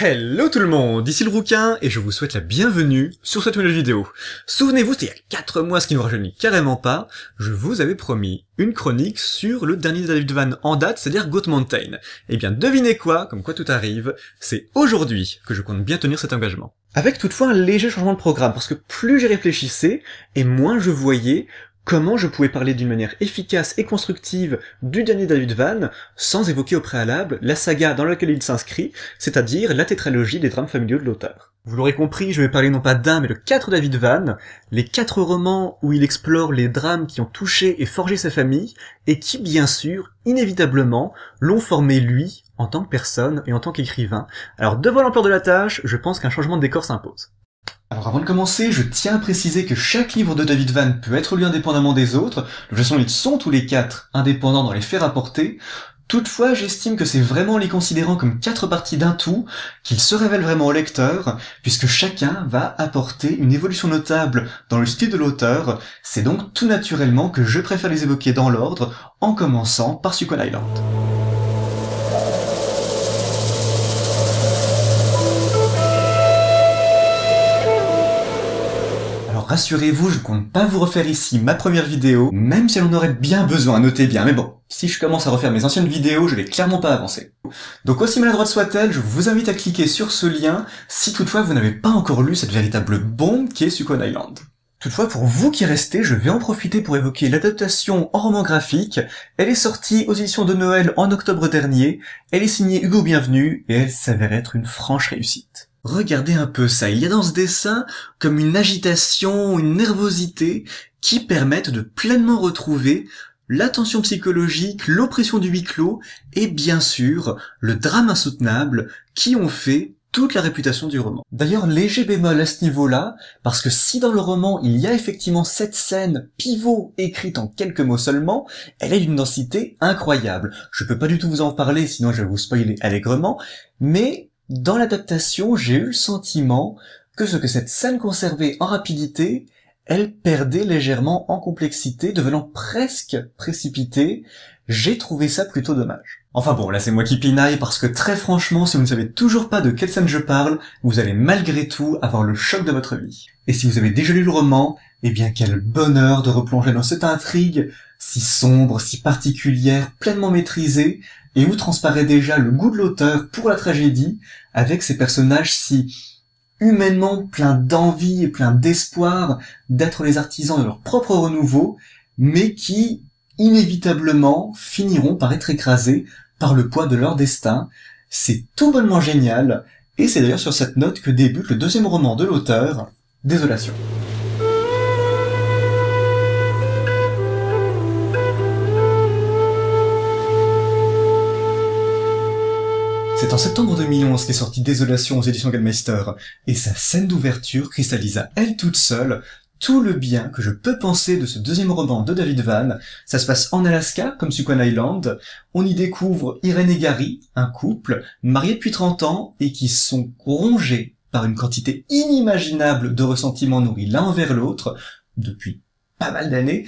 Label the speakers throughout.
Speaker 1: Hello tout le monde, ici le Rouquin, et je vous souhaite la bienvenue sur cette nouvelle vidéo. Souvenez-vous, c'est il y a 4 mois, ce qui ne vous rajeunit carrément pas, je vous avais promis une chronique sur le dernier David Van en date, c'est-à-dire Goat Mountain. Eh bien devinez quoi, comme quoi tout arrive, c'est aujourd'hui que je compte bien tenir cet engagement. Avec toutefois un léger changement de programme, parce que plus j'y réfléchissais, et moins je voyais comment je pouvais parler d'une manière efficace et constructive du dernier David Van sans évoquer au préalable la saga dans laquelle il s'inscrit, c'est-à-dire la tétralogie des drames familiaux de l'auteur. Vous l'aurez compris, je vais parler non pas d'un mais de quatre David Van, les quatre romans où il explore les drames qui ont touché et forgé sa famille, et qui bien sûr, inévitablement, l'ont formé lui en tant que personne et en tant qu'écrivain. Alors devant l'ampleur de la tâche, je pense qu'un changement de décor s'impose. Alors avant de commencer, je tiens à préciser que chaque livre de David Van peut être lu indépendamment des autres, de toute façon ils sont tous les quatre indépendants dans les faits rapportés, toutefois j'estime que c'est vraiment en les considérant comme quatre parties d'un tout qu'ils se révèlent vraiment au lecteur, puisque chacun va apporter une évolution notable dans le style de l'auteur, c'est donc tout naturellement que je préfère les évoquer dans l'ordre, en commençant par Sucon Island. rassurez-vous, je ne compte pas vous refaire ici ma première vidéo, même si elle en aurait bien besoin, notez bien, mais bon, si je commence à refaire mes anciennes vidéos, je vais clairement pas avancer. Donc aussi maladroite soit-elle, je vous invite à cliquer sur ce lien si toutefois vous n'avez pas encore lu cette véritable bombe qui est Sukon Island. Toutefois, pour vous qui restez, je vais en profiter pour évoquer l'adaptation en roman graphique. Elle est sortie aux éditions de Noël en octobre dernier, elle est signée Hugo Bienvenue, et elle s'avère être une franche réussite. Regardez un peu ça, il y a dans ce dessin comme une agitation, une nervosité qui permettent de pleinement retrouver la tension psychologique, l'oppression du huis clos et bien sûr le drame insoutenable qui ont fait toute la réputation du roman. D'ailleurs, léger bémol à ce niveau-là, parce que si dans le roman il y a effectivement cette scène pivot écrite en quelques mots seulement, elle est d'une densité incroyable. Je peux pas du tout vous en parler, sinon je vais vous spoiler allègrement, mais dans l'adaptation, j'ai eu le sentiment que ce que cette scène conservait en rapidité, elle perdait légèrement en complexité, devenant presque précipitée. J'ai trouvé ça plutôt dommage. Enfin bon, là c'est moi qui pinaille parce que très franchement, si vous ne savez toujours pas de quelle scène je parle, vous allez malgré tout avoir le choc de votre vie. Et si vous avez déjà lu le roman, eh bien quel bonheur de replonger dans cette intrigue si sombre, si particulière, pleinement maîtrisée, et où transparaît déjà le goût de l'auteur pour la tragédie, avec ces personnages si humainement pleins d'envie et pleins d'espoir d'être les artisans de leur propre renouveau, mais qui, inévitablement, finiront par être écrasés par le poids de leur destin. C'est tout bonnement génial, et c'est d'ailleurs sur cette note que débute le deuxième roman de l'auteur, Désolation. C'est en septembre 2011 qu'est sortie Désolation aux éditions Gallmeister, et sa scène d'ouverture cristallisa elle toute seule tout le bien que je peux penser de ce deuxième roman de David Van. Ça se passe en Alaska, comme Suquan Island. On y découvre Irene et Gary, un couple, marié depuis 30 ans et qui sont rongés par une quantité inimaginable de ressentiments nourris l'un envers l'autre depuis pas mal d'années,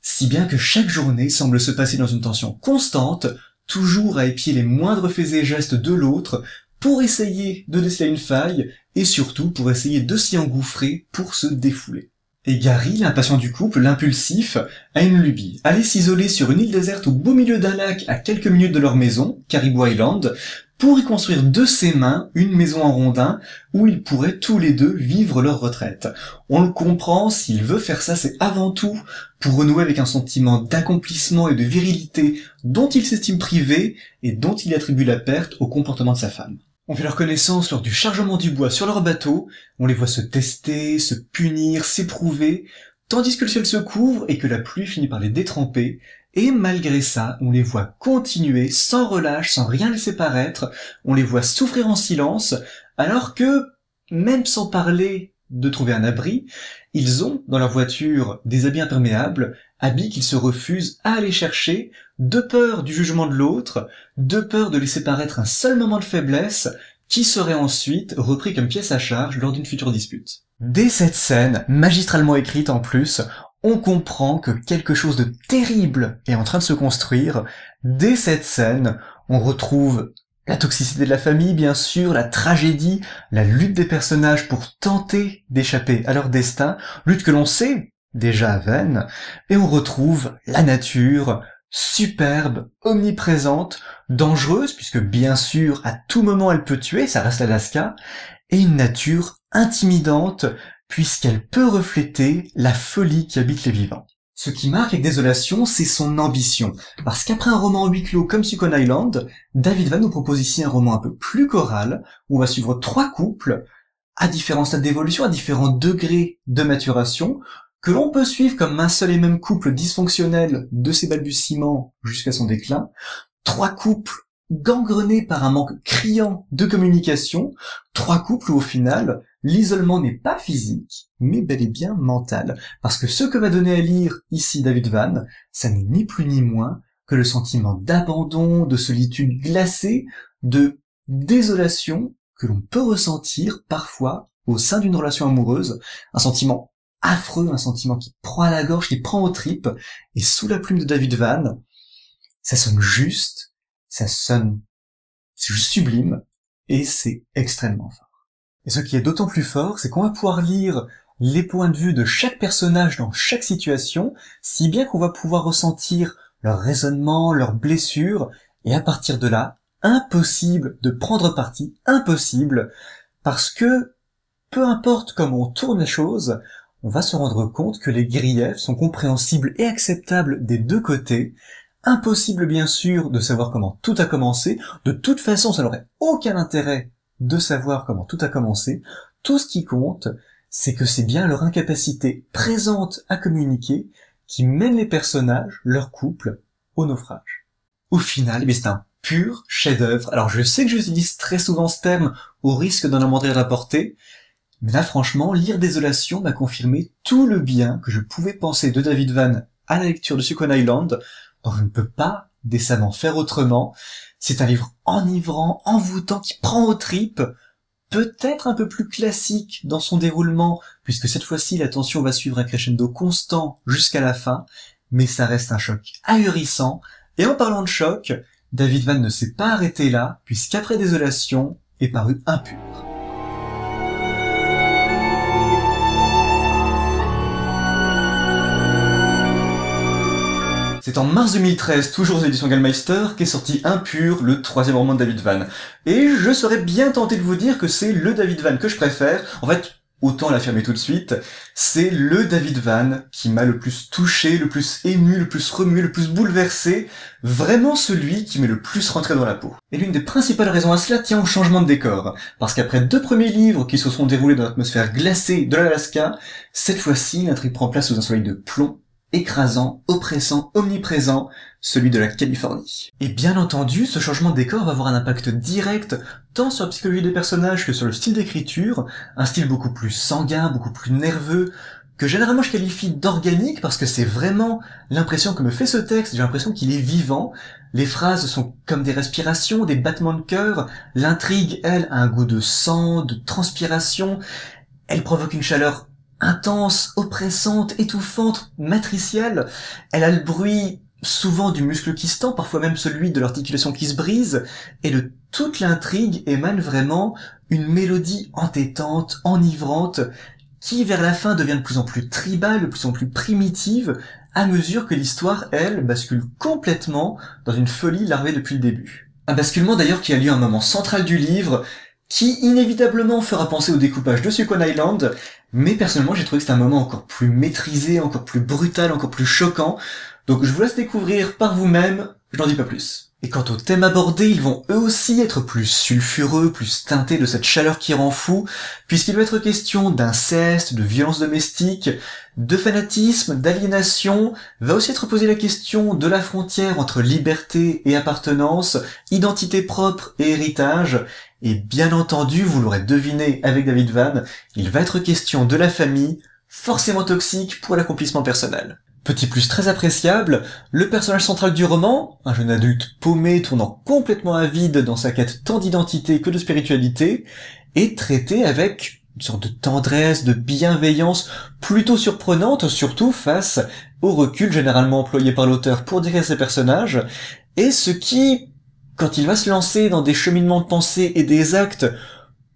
Speaker 1: si bien que chaque journée semble se passer dans une tension constante, toujours à épier les moindres faits et gestes de l'autre pour essayer de déceler une faille et surtout pour essayer de s'y engouffrer pour se défouler. Et Gary, l'impatient du couple, l'impulsif, a une lubie. Aller s'isoler sur une île déserte au beau milieu d'un lac à quelques minutes de leur maison, Caribou Island, pour y construire de ses mains une maison en rondin où ils pourraient tous les deux vivre leur retraite. On le comprend, s'il veut faire ça, c'est avant tout pour renouer avec un sentiment d'accomplissement et de virilité dont il s'estime privé et dont il attribue la perte au comportement de sa femme. On fait leur connaissance lors du chargement du bois sur leur bateau, on les voit se tester, se punir, s'éprouver, tandis que le ciel se couvre et que la pluie finit par les détremper, et malgré ça, on les voit continuer sans relâche, sans rien laisser paraître, on les voit souffrir en silence, alors que, même sans parler de trouver un abri, ils ont dans leur voiture des habits imperméables, habits qu'ils se refusent à aller chercher, de peur du jugement de l'autre, de peur de laisser paraître un seul moment de faiblesse, qui serait ensuite repris comme pièce à charge lors d'une future dispute. Dès cette scène, magistralement écrite en plus, on comprend que quelque chose de terrible est en train de se construire. Dès cette scène, on retrouve la toxicité de la famille, bien sûr, la tragédie, la lutte des personnages pour tenter d'échapper à leur destin, lutte que l'on sait déjà à et on retrouve la nature, superbe, omniprésente, dangereuse, puisque bien sûr, à tout moment elle peut tuer, ça reste l'Alaska, et une nature intimidante, puisqu'elle peut refléter la folie qui habite les vivants. Ce qui marque avec désolation, c'est son ambition. Parce qu'après un roman huis clos comme Sucon Island, David va nous propose ici un roman un peu plus choral, où on va suivre trois couples, à différents stades d'évolution, à différents degrés de maturation, que l'on peut suivre comme un seul et même couple dysfonctionnel de ses balbutiements jusqu'à son déclin, trois couples gangrenés par un manque criant de communication, trois couples où au final, L'isolement n'est pas physique, mais bel et bien mental. Parce que ce que va donner à lire ici David Van, ça n'est ni plus ni moins que le sentiment d'abandon, de solitude glacée, de désolation que l'on peut ressentir parfois au sein d'une relation amoureuse, un sentiment affreux, un sentiment qui prend à la gorge, qui prend aux tripes, et sous la plume de David Van, ça sonne juste, ça sonne, c'est sublime, et c'est extrêmement fort. Et ce qui est d'autant plus fort, c'est qu'on va pouvoir lire les points de vue de chaque personnage dans chaque situation, si bien qu'on va pouvoir ressentir leur raisonnement, leurs blessures, et à partir de là, impossible de prendre parti, impossible, parce que peu importe comment on tourne les choses, on va se rendre compte que les griefs sont compréhensibles et acceptables des deux côtés. Impossible bien sûr de savoir comment tout a commencé, de toute façon ça n'aurait aucun intérêt de savoir comment tout a commencé. Tout ce qui compte, c'est que c'est bien leur incapacité présente à communiquer qui mène les personnages, leur couple, au naufrage. Au final, eh c'est un pur chef-d'œuvre. Alors je sais que j'utilise très souvent ce terme au risque d'en amender la portée, mais là franchement, lire Désolation m'a confirmé tout le bien que je pouvais penser de David Van à la lecture de Sukon Island, dont je ne peux pas décemment faire autrement. C'est un livre enivrant, envoûtant, qui prend aux tripes, peut-être un peu plus classique dans son déroulement, puisque cette fois-ci la tension va suivre un crescendo constant jusqu'à la fin, mais ça reste un choc ahurissant. Et en parlant de choc, David Van ne s'est pas arrêté là, puisqu'après Désolation est paru impur. C'est en mars 2013, toujours aux éditions Gallmeister, qu'est sorti Impur, le troisième roman de David Van. Et je serais bien tenté de vous dire que c'est le David Van que je préfère. En fait, autant l'affirmer tout de suite, c'est le David Van qui m'a le plus touché, le plus ému, le plus remué, le plus bouleversé, vraiment celui qui m'est le plus rentré dans la peau. Et l'une des principales raisons à cela tient au changement de décor, parce qu'après deux premiers livres qui se sont déroulés dans l'atmosphère glacée de l'Alaska, cette fois-ci l'intrigue prend place sous un soleil de plomb écrasant, oppressant, omniprésent, celui de la Californie. Et bien entendu, ce changement de décor va avoir un impact direct tant sur la psychologie des personnages que sur le style d'écriture, un style beaucoup plus sanguin, beaucoup plus nerveux, que généralement je qualifie d'organique parce que c'est vraiment l'impression que me fait ce texte, j'ai l'impression qu'il est vivant, les phrases sont comme des respirations, des battements de cœur, l'intrigue, elle, a un goût de sang, de transpiration, elle provoque une chaleur intense, oppressante, étouffante, matricielle. Elle a le bruit souvent du muscle qui se tend, parfois même celui de l'articulation qui se brise, et de toute l'intrigue émane vraiment une mélodie entêtante, enivrante, qui vers la fin devient de plus en plus tribale, de plus en plus primitive, à mesure que l'histoire, elle, bascule complètement dans une folie larvée depuis le début. Un basculement d'ailleurs qui a lieu à un moment central du livre, qui inévitablement fera penser au découpage de Sukon Island, mais personnellement j'ai trouvé que c'était un moment encore plus maîtrisé, encore plus brutal, encore plus choquant, donc je vous laisse découvrir par vous-même, je n'en dis pas plus. Et quant aux thèmes abordés, ils vont eux aussi être plus sulfureux, plus teintés de cette chaleur qui rend fou, puisqu'il va être question d'inceste, de violence domestique, de fanatisme, d'aliénation, va aussi être posée la question de la frontière entre liberté et appartenance, identité propre et héritage, et bien entendu, vous l'aurez deviné avec David Van, il va être question de la famille, forcément toxique pour l'accomplissement personnel. Petit plus très appréciable, le personnage central du roman, un jeune adulte paumé tournant complètement avide dans sa quête tant d'identité que de spiritualité, est traité avec une sorte de tendresse, de bienveillance plutôt surprenante, surtout face au recul généralement employé par l'auteur pour décrire ses personnages, et ce qui, quand il va se lancer dans des cheminements de pensée et des actes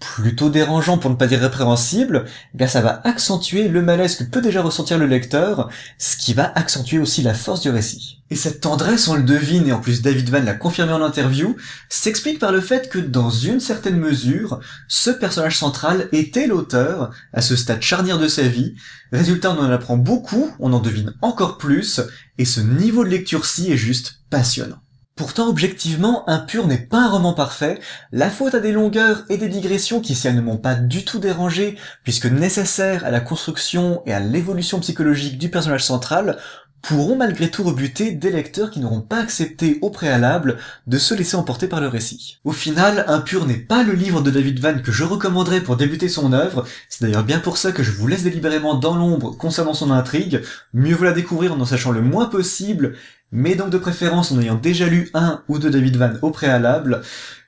Speaker 1: plutôt dérangeant pour ne pas dire répréhensible, eh bien ça va accentuer le malaise que peut déjà ressentir le lecteur, ce qui va accentuer aussi la force du récit. Et cette tendresse, on le devine, et en plus David Van l'a confirmé en interview, s'explique par le fait que dans une certaine mesure, ce personnage central était l'auteur, à ce stade charnière de sa vie. Résultat, on en apprend beaucoup, on en devine encore plus, et ce niveau de lecture-ci est juste passionnant. Pourtant, objectivement, Impur n'est pas un roman parfait, la faute a des longueurs et des digressions qui, si elles ne m'ont pas du tout dérangé, puisque nécessaires à la construction et à l'évolution psychologique du personnage central, pourront malgré tout rebuter des lecteurs qui n'auront pas accepté au préalable de se laisser emporter par le récit. Au final, Impur n'est pas le livre de David Van que je recommanderais pour débuter son œuvre, c'est d'ailleurs bien pour ça que je vous laisse délibérément dans l'ombre concernant son intrigue, mieux vaut la découvrir en en sachant le moins possible mais donc de préférence en ayant déjà lu un ou deux David Van au préalable.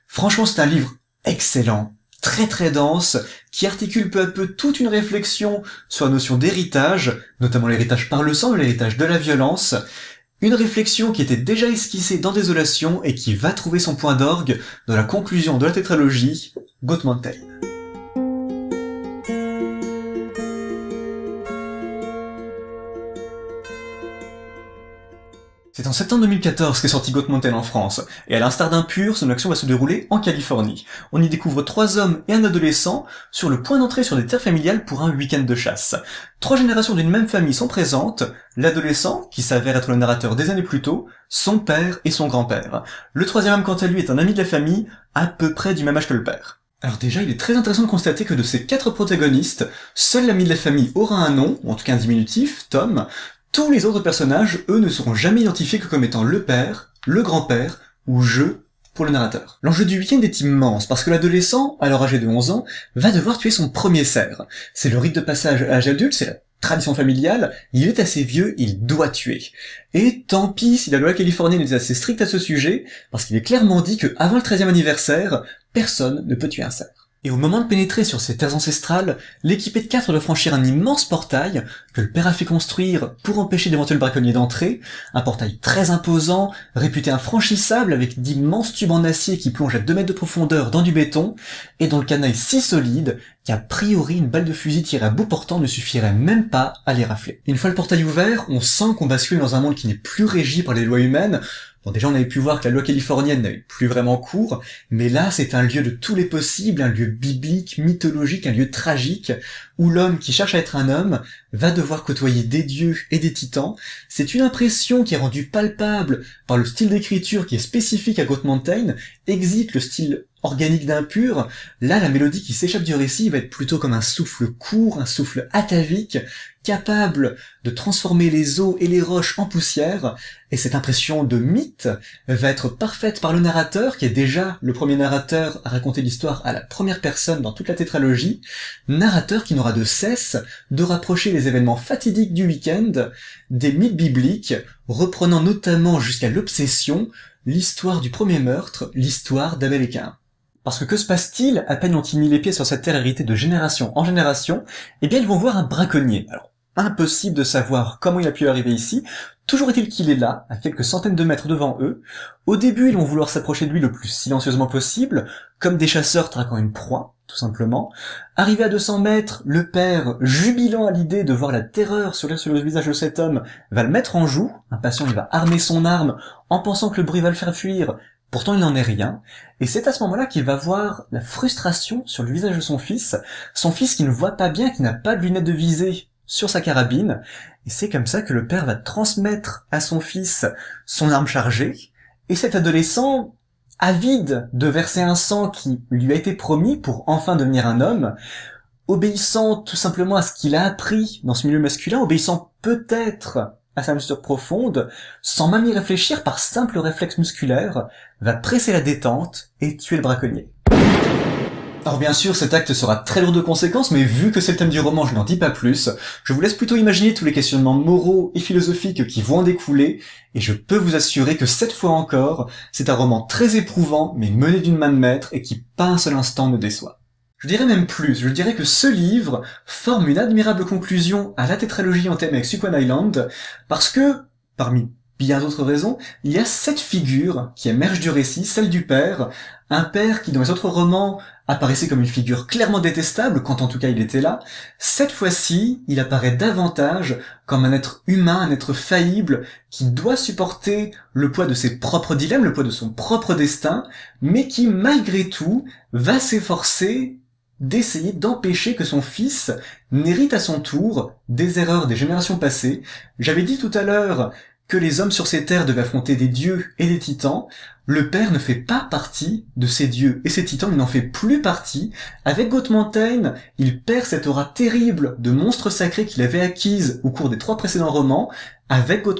Speaker 1: Franchement, c'est un livre excellent, très très dense, qui articule peu à peu toute une réflexion sur la notion d'héritage, notamment l'héritage par le sang, l'héritage de la violence, une réflexion qui était déjà esquissée dans Désolation et qui va trouver son point d'orgue dans la conclusion de la tétralogie, Goat en septembre 2014 qu'est sorti Got Mountain en France, et à l'instar d'un pur, son action va se dérouler en Californie. On y découvre trois hommes et un adolescent sur le point d'entrée sur des terres familiales pour un week-end de chasse. Trois générations d'une même famille sont présentes, l'adolescent, qui s'avère être le narrateur des années plus tôt, son père et son grand-père. Le troisième homme quant à lui est un ami de la famille, à peu près du même âge que le père. Alors déjà, il est très intéressant de constater que de ces quatre protagonistes, seul l'ami de la famille aura un nom, ou en tout cas un diminutif, Tom, tous les autres personnages, eux, ne seront jamais identifiés que comme étant le père, le grand-père ou je pour le narrateur. L'enjeu du week-end est immense parce que l'adolescent, alors âgé de 11 ans, va devoir tuer son premier cerf. C'est le rite de passage à l'âge adulte, c'est la tradition familiale, il est assez vieux, il doit tuer. Et tant pis si la loi californienne est assez stricte à ce sujet, parce qu'il est clairement dit que avant le 13e anniversaire, personne ne peut tuer un cerf. Et au moment de pénétrer sur ces terres ancestrales, l'équipe de quatre doit franchir un immense portail que le père a fait construire pour empêcher d'éventuels braconniers d'entrer, un portail très imposant, réputé infranchissable avec d'immenses tubes en acier qui plongent à 2 mètres de profondeur dans du béton, et dont le est si solide qu'a priori une balle de fusil tirée à bout portant ne suffirait même pas à les rafler. Une fois le portail ouvert, on sent qu'on bascule dans un monde qui n'est plus régi par les lois humaines, Bon, déjà, on avait pu voir que la loi californienne n'avait plus vraiment cours, mais là, c'est un lieu de tous les possibles, un lieu biblique, mythologique, un lieu tragique, où l'homme qui cherche à être un homme va devoir côtoyer des dieux et des titans. C'est une impression qui est rendue palpable par le style d'écriture qui est spécifique à Goat Mountain, exite le style organique d'impur, là la mélodie qui s'échappe du récit va être plutôt comme un souffle court, un souffle atavique, capable de transformer les eaux et les roches en poussière, et cette impression de mythe va être parfaite par le narrateur, qui est déjà le premier narrateur à raconter l'histoire à la première personne dans toute la tétralogie, narrateur qui n'aura de cesse de rapprocher les événements fatidiques du week-end des mythes bibliques, reprenant notamment jusqu'à l'obsession l'histoire du premier meurtre, l'histoire d'Abel et Parce que que se passe-t-il à peine ont-ils mis les pieds sur cette terre héritée de génération en génération Eh bien, ils vont voir un braconnier impossible de savoir comment il a pu arriver ici. Toujours est-il qu'il est là, à quelques centaines de mètres devant eux. Au début, ils vont vouloir s'approcher de lui le plus silencieusement possible, comme des chasseurs traquant une proie, tout simplement. Arrivé à 200 mètres, le père, jubilant à l'idée de voir la terreur sur le visage de cet homme, va le mettre en joue. Impatient, il va armer son arme, en pensant que le bruit va le faire fuir. Pourtant, il n'en est rien. Et c'est à ce moment-là qu'il va voir la frustration sur le visage de son fils. Son fils qui ne voit pas bien, qui n'a pas de lunettes de visée sur sa carabine, et c'est comme ça que le père va transmettre à son fils son arme chargée, et cet adolescent, avide de verser un sang qui lui a été promis pour enfin devenir un homme, obéissant tout simplement à ce qu'il a appris dans ce milieu masculin, obéissant peut-être à sa mesure profonde, sans même y réfléchir par simple réflexe musculaire, va presser la détente et tuer le braconnier. Alors bien sûr, cet acte sera très lourd de conséquences, mais vu que c'est le thème du roman, je n'en dis pas plus. Je vous laisse plutôt imaginer tous les questionnements moraux et philosophiques qui vont en découler, et je peux vous assurer que cette fois encore, c'est un roman très éprouvant, mais mené d'une main de maître, et qui pas un seul instant ne déçoit. Je dirais même plus, je dirais que ce livre forme une admirable conclusion à la tétralogie en thème avec Suquan Island, parce que, parmi bien d'autres raisons, il y a cette figure qui émerge du récit, celle du père, un père qui dans les autres romans apparaissait comme une figure clairement détestable, quand en tout cas il était là, cette fois-ci, il apparaît davantage comme un être humain, un être faillible, qui doit supporter le poids de ses propres dilemmes, le poids de son propre destin, mais qui, malgré tout, va s'efforcer d'essayer d'empêcher que son fils n'hérite à son tour des erreurs des générations passées. J'avais dit tout à l'heure que les hommes sur ces terres devaient affronter des dieux et des titans, le père ne fait pas partie de ces dieux et ces titans, il n'en fait plus partie. Avec Goat il perd cette aura terrible de monstre sacré qu'il avait acquise au cours des trois précédents romans. Avec Goat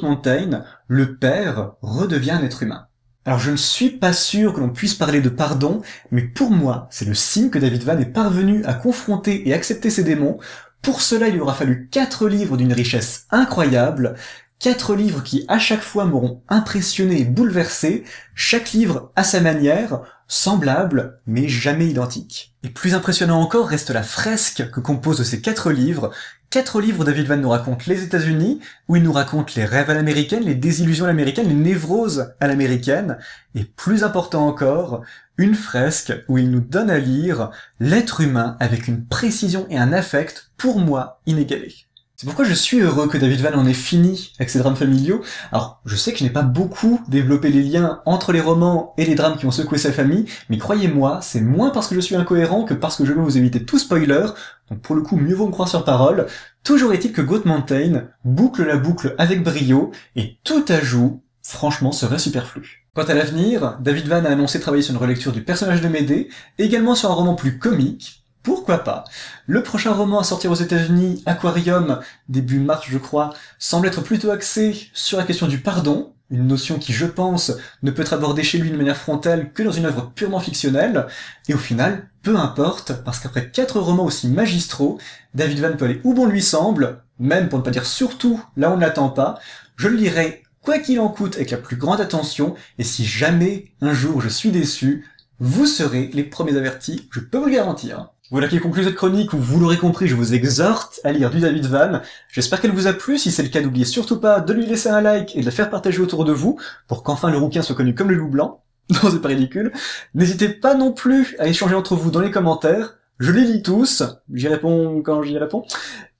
Speaker 1: le père redevient un être humain. Alors je ne suis pas sûr que l'on puisse parler de pardon, mais pour moi, c'est le signe que David Van est parvenu à confronter et accepter ses démons. Pour cela, il aura fallu quatre livres d'une richesse incroyable, Quatre livres qui à chaque fois m'auront impressionné et bouleversé, chaque livre à sa manière, semblable mais jamais identique. Et plus impressionnant encore reste la fresque que composent ces quatre livres. Quatre livres, David Van nous raconte les États-Unis, où il nous raconte les rêves à l'américaine, les désillusions à l'américaine, les névroses à l'américaine, et plus important encore, une fresque où il nous donne à lire l'être humain avec une précision et un affect pour moi inégalés. C'est pourquoi je suis heureux que David Van en ait fini avec ses drames familiaux. Alors, je sais que je n'ai pas beaucoup développé les liens entre les romans et les drames qui ont secoué sa famille, mais croyez-moi, c'est moins parce que je suis incohérent que parce que je veux vous éviter tout spoiler, donc pour le coup, mieux vaut me croire sur parole. Toujours est-il que Goat Mountain boucle la boucle avec brio, et tout ajout, franchement, serait superflu. Quant à l'avenir, David Van a annoncé travailler sur une relecture du personnage de Médée, également sur un roman plus comique, pourquoi pas Le prochain roman à sortir aux États-Unis, Aquarium, début mars je crois, semble être plutôt axé sur la question du pardon, une notion qui, je pense, ne peut être abordée chez lui de manière frontale que dans une œuvre purement fictionnelle, et au final, peu importe, parce qu'après quatre romans aussi magistraux, David Van peut aller où bon lui semble, même pour ne pas dire surtout là où on ne l'attend pas, je le lirai quoi qu'il en coûte avec la plus grande attention, et si jamais un jour je suis déçu, vous serez les premiers avertis, je peux vous le garantir. Voilà qui conclut cette chronique où vous l'aurez compris, je vous exhorte à lire du David Van. J'espère qu'elle vous a plu. Si c'est le cas, n'oubliez surtout pas de lui laisser un like et de la faire partager autour de vous pour qu'enfin le rouquin soit connu comme le loup blanc. Non, c'est pas ridicule. N'hésitez pas non plus à échanger entre vous dans les commentaires. Je les lis tous. J'y réponds quand j'y réponds.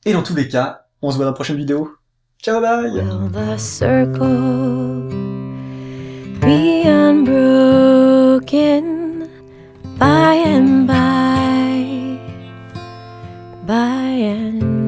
Speaker 1: Et dans tous les cas, on se voit dans la prochaine vidéo. Ciao, bye! by and